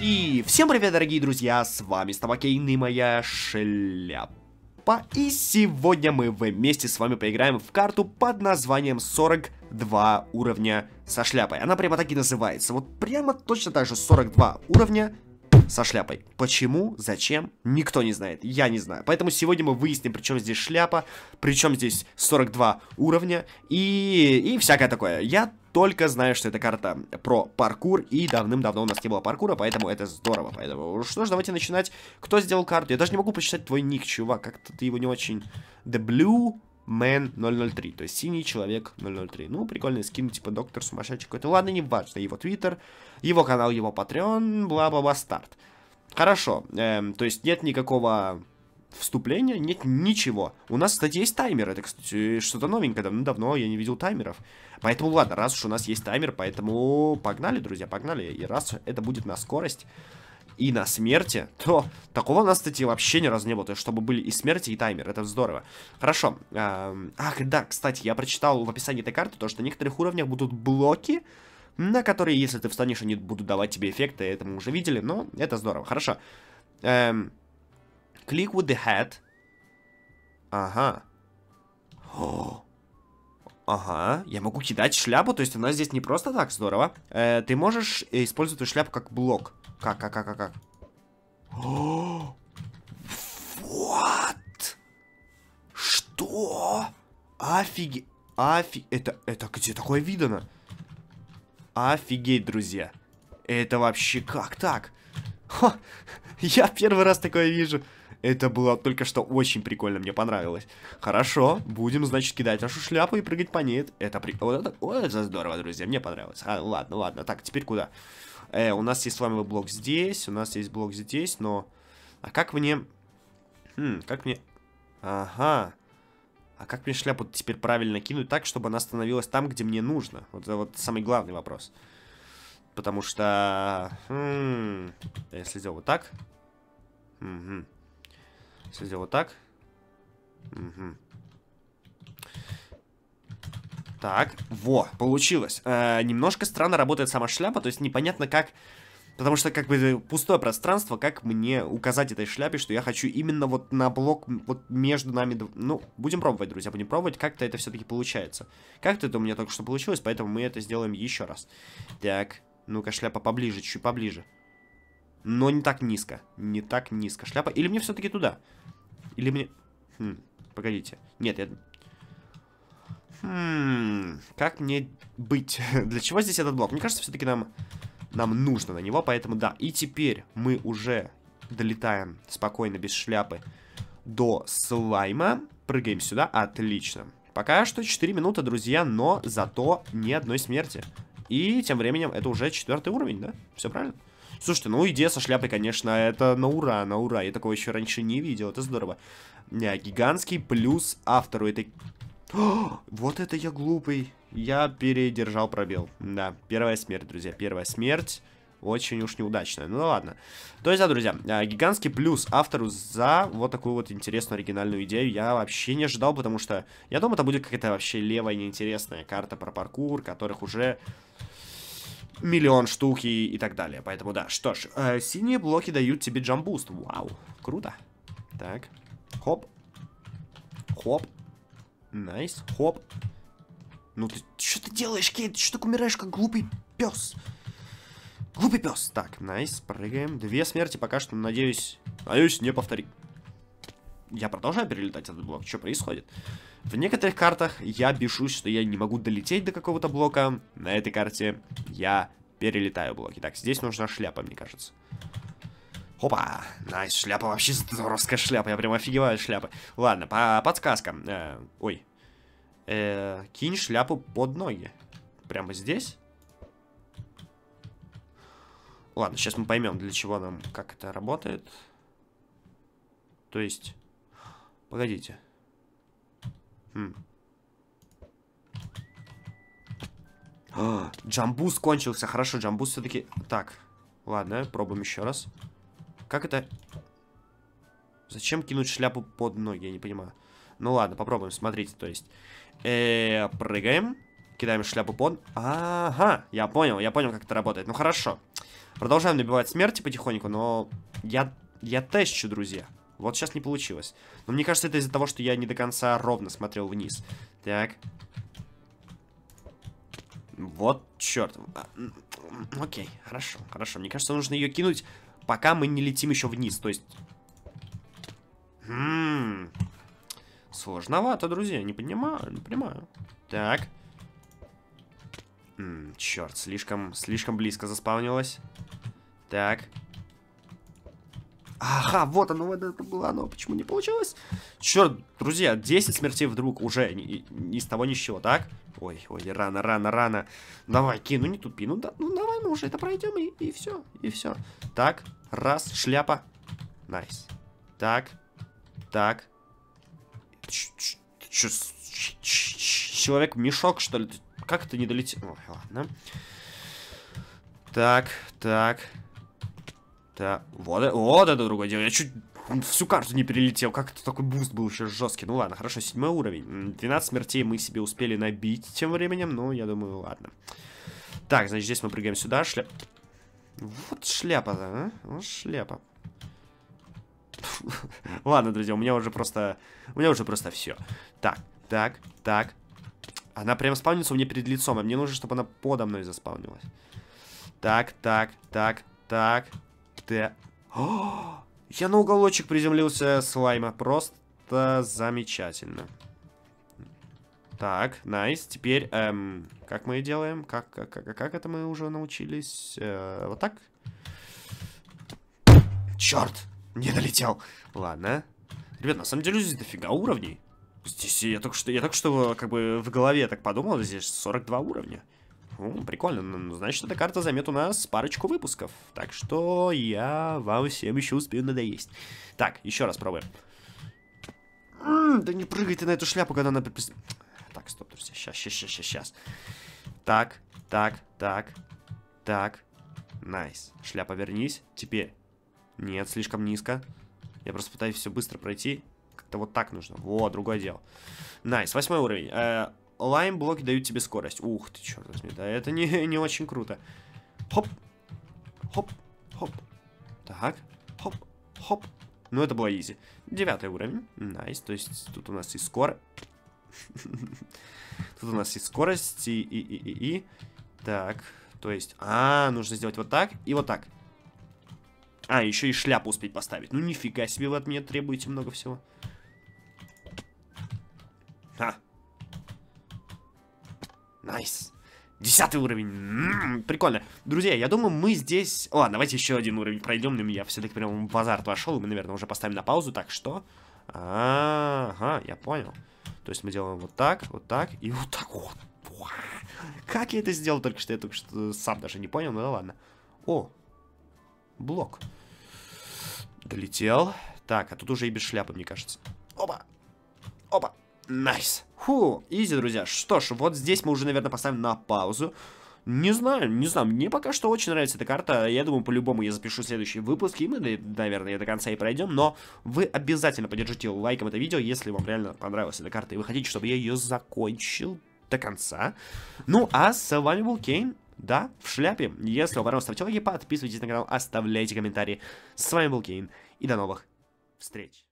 И всем привет, дорогие друзья, с вами Стамакейн и моя шляпа. И сегодня мы вместе с вами поиграем в карту под названием 42 уровня со шляпой. Она прямо так и называется. Вот прямо точно так же 42 уровня со шляпой. Почему, зачем, никто не знает, я не знаю. Поэтому сегодня мы выясним, при чем здесь шляпа, при чем здесь 42 уровня и, и всякое такое. Я только знаю, что эта карта про паркур, и давным-давно у нас не было паркура, поэтому это здорово. Поэтому что ж, давайте начинать. Кто сделал карту? Я даже не могу прочитать твой ник, чувак, как-то ты его не очень... The Blue Man 003, то есть синий человек 003. Ну, прикольный скин, типа доктор сумасшедший какой-то. Ладно, не важно, его твиттер, его канал, его патреон, бла-бла-бла, старт. Хорошо, эм, то есть нет никакого вступления нет ничего. У нас, кстати, есть таймер. Это, кстати, что-то новенькое. Давно-давно я не видел таймеров. Поэтому, ладно, раз уж у нас есть таймер, поэтому погнали, друзья, погнали. И раз это будет на скорость и на смерти, то такого у нас, кстати, вообще ни разу не было. То есть, чтобы были и смерти, и таймер. Это здорово. Хорошо. Ах, да, кстати, я прочитал в описании этой карты то, что на некоторых уровнях будут блоки, на которые, если ты встанешь, они будут давать тебе эффекты. Это мы уже видели, но это здорово. Хорошо. Эм... Click with the head. Ага. О. Ага, я могу кидать шляпу, то есть она здесь не просто так, здорово. Э, ты можешь использовать эту шляпу как блок. Как, как, как, как, как? Вот! Что? Офигеть! Офи... Это, это где такое видано? Офигеть, друзья. Это вообще как так? Ха, я первый раз такое вижу. Это было только что очень прикольно, мне понравилось. Хорошо, будем, значит, кидать нашу шляпу и прыгать по ней. Это при... это... О, это здорово, друзья, мне понравилось. А, ладно, ладно. Так, теперь куда? Э, у нас есть с вами блок здесь, у нас есть блок здесь, но... А как мне... Хм, как мне... Ага. А как мне шляпу теперь правильно кинуть так, чтобы она становилась там, где мне нужно? Вот это вот самый главный вопрос. Потому что... Хм, если сделать вот так... Угу. Если сделаю так. Угу. Так, во, получилось. Э, немножко странно работает сама шляпа, то есть непонятно как... Потому что как бы пустое пространство, как мне указать этой шляпе, что я хочу именно вот на блок вот между нами... Ну, будем пробовать, друзья, будем пробовать, как-то это все-таки получается. Как-то это у меня только что получилось, поэтому мы это сделаем еще раз. Так, ну-ка шляпа поближе, чуть поближе но не так низко. Не так низко шляпа. Или мне все-таки туда? Или мне... Хм, погодите. Нет, я... Хм, как мне быть? Для чего здесь этот блок? Мне кажется, все-таки нам, нам нужно на него, поэтому да. И теперь мы уже долетаем спокойно, без шляпы, до слайма. Прыгаем сюда. Отлично. Пока что 4 минуты, друзья, но зато ни одной смерти. И тем временем это уже четвертый уровень, да? Все правильно? Слушайте, ну идея со шляпой, конечно, это на ура, на ура. Я такого еще раньше не видел, это здорово. Не, а гигантский плюс автору этой... О, вот это я глупый. Я передержал пробел. Да, первая смерть, друзья, первая смерть. Очень уж неудачная. Ну ладно. То есть, да, друзья, а, гигантский плюс автору за вот такую вот интересную оригинальную идею я вообще не ожидал, потому что я думал, это будет какая-то вообще левая неинтересная карта про паркур, которых уже миллион штук и, и так далее. Поэтому да, что ж, э, синие блоки дают тебе джамбуст. Вау, круто. Так, хоп, хоп, найс, хоп. Ну ты, что ты делаешь, Кейт? Ты что так умираешь, как глупый пес? Глупый пес. Так, найс, прыгаем. Две смерти пока что, надеюсь, надеюсь, не повтори. Я продолжаю перелетать этот блок. Что происходит? В некоторых картах я бешусь, что я не могу долететь до какого-то блока. На этой карте я перелетаю блоки. Так, здесь нужна шляпа, мне кажется. Опа, найс, шляпа вообще здоровская шляпа, я прям офигеваю от шляпы. Ладно, по подсказкам. Э, ой. Э, кинь шляпу под ноги. Прямо здесь? Ладно, сейчас мы поймем, для чего нам, как это работает. То есть... Погодите. Хм. А, джамбуз кончился. Хорошо, джамбуз все-таки... Так, ладно, пробуем еще раз. Как это... Зачем кинуть шляпу под ноги, я не понимаю. Ну ладно, попробуем, смотрите, то есть... Э, прыгаем, кидаем шляпу под... Ага, я понял, я понял, как это работает. Ну хорошо. Продолжаем набивать смерти потихоньку, но... Я, я тещу, друзья. Вот сейчас не получилось. Но мне кажется, это из-за того, что я не до конца ровно смотрел вниз. Так, вот черт. А, окей, хорошо, хорошо. Мне кажется, нужно ее кинуть, пока мы не летим еще вниз. То есть... М хм, -м -м. Сложновато, друзья, не понимаю, не понимаю. Так. М -м, черт, слишком, слишком близко заспавнилось. Так. Так. Ага, вот оно, вот это было оно. Почему не получилось? Черт, друзья, 10 смертей вдруг уже. Ни, ни с того ни с чего, так? Ой, ой, рано, рано, рано. Давай, кину, не тупи. Ну, да, ну давай мы уже это пройдем, и, и все, и все. Так, раз, шляпа. Найс. Так, так. Человек-мешок, что ли? Как это не долетит? Ой, ладно. Так, так это... Вот, вот это другое дело. Я чуть всю карту не перелетел. Как это такой буст был еще жесткий. Ну ладно, хорошо, седьмой уровень. 12 смертей мы себе успели набить тем временем. но я думаю, ладно. Так, значит, здесь мы прыгаем сюда. Шляп... Вот шляпа-то, а? Вот шляпа. Ладно, друзья, у меня уже просто... У меня уже просто все. Так, так, так. Она прям спавнится у меня перед лицом, а мне нужно, чтобы она подо мной заспавнилась. Так, так, так, так, ты... О, я на уголочек приземлился слайма. Просто замечательно. Так, найс. Теперь, эм, как мы делаем? Как, как, как, как это мы уже научились? Э, вот так? Черт! Не долетел. Ладно. Ребят, на самом деле здесь дофига уровней. Здесь я только что, я только что как бы в голове так подумал, здесь 42 уровня. Ну, прикольно. Ну, значит, эта карта займет у нас парочку выпусков. Так что я вам всем еще успею надоесть. Так, еще раз пробуем. М -м, да не прыгай ты на эту шляпу, когда она... Так, стоп, друзья. Сейчас, сейчас, сейчас, сейчас, сейчас. Так, так, так, так. Найс. Шляпа, вернись. Теперь. Нет, слишком низко. Я просто пытаюсь все быстро пройти. Как-то вот так нужно. Во, другое дело. Найс, восьмой уровень. Э, лайм-блоки дают тебе скорость. Ух ты, черт возьми, да, это не, не очень круто. Хоп, хоп, хоп. Так, хоп, хоп. Ну, это было изи. Девятый уровень, найс, nice. то есть тут у нас и скорость. Тут у нас и скорость, и, и, и, и, и. Так, то есть, а, нужно сделать вот так и вот так. А, еще и шляпу успеть поставить. Ну, нифига себе, вы от меня требуете много всего. Найс. Десятый уровень. М-м-м, прикольно. Друзья, я думаю, мы здесь... Ладно, давайте еще один уровень пройдем. На я все-таки прям в азарт вошел. мы, наверное, уже поставим на паузу. Так, что? Ага, я понял. То есть мы делаем вот так, вот так и вот так вот. Как я это сделал только что? Я только что сам даже не понял, но ну да ладно. О, блок. Долетел. Так, а тут уже и без шляпы, мне кажется. Опа. Опа. Найс. Nice. Cool, изи, друзья. Что ж, вот здесь мы уже, наверное, поставим на паузу. Не знаю, не знаю, мне пока что очень нравится эта карта, я думаю, по-любому я запишу следующий выпуск, и мы, наверное, до конца и пройдем, но вы обязательно поддержите лайком это видео, если вам реально понравилась эта карта, и вы хотите, чтобы я ее закончил до конца. Ну, а с вами был Кейн, да, в шляпе. Если вам понравилось, ставьте лайки, подписывайтесь на канал, оставляйте комментарии. С вами был Кейн, и до новых встреч.